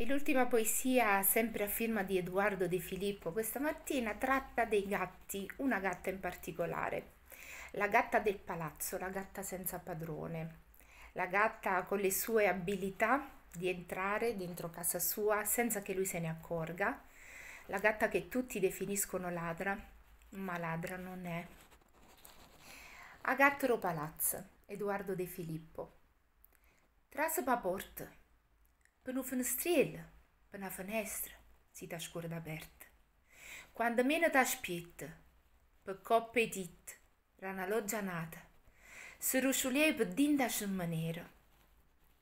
E l'ultima poesia, sempre a firma di Edoardo De Filippo, questa mattina tratta dei gatti, una gatta in particolare, la gatta del palazzo, la gatta senza padrone, la gatta con le sue abilità di entrare dentro casa sua senza che lui se ne accorga, la gatta che tutti definiscono ladra, ma ladra non è. Agattero Palazzo, Edoardo De Filippo. Traspa Port per una finestrelă, pe na fenestră, ți ta scură da bert. Quando meno ta spietta, per cop petit, rana loggianata, se rusciulie pe din da maniera.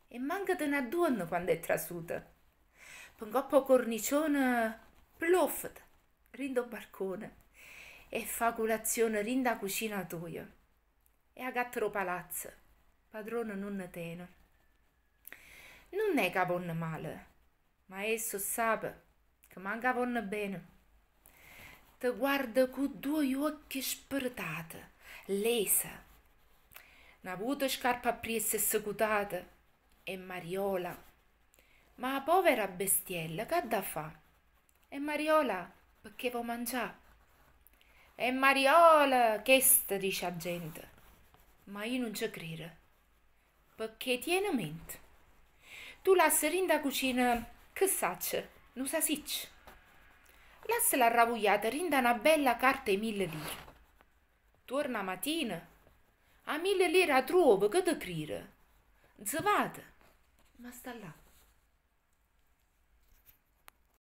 E manca di una donna quando è trasuta. Per un coppo cornicione ploffata, rindo barcone, e fa colazione rinda cucina tua. E a gattero palazzo, padrone non tenor non è che vanno male, ma esso sa che manca vanno bene. Ti guarda con due occhi spiritati, lesa. N'ha avuto scarpa presa e secutata, e Mariola. Ma la povera bestiella che da fa? E Mariola perché vuol mangiare? E Mariola, che sta dice la gente. Ma io non ci credo, perché tiene mente. Tu lassi rin cucina che sacci, nu sasicci. Lassi la ravugliata rinda una bella carta e mille lire. Torna mattina, a mille lire a trovo che te crire. Zăvadă, ma sta là.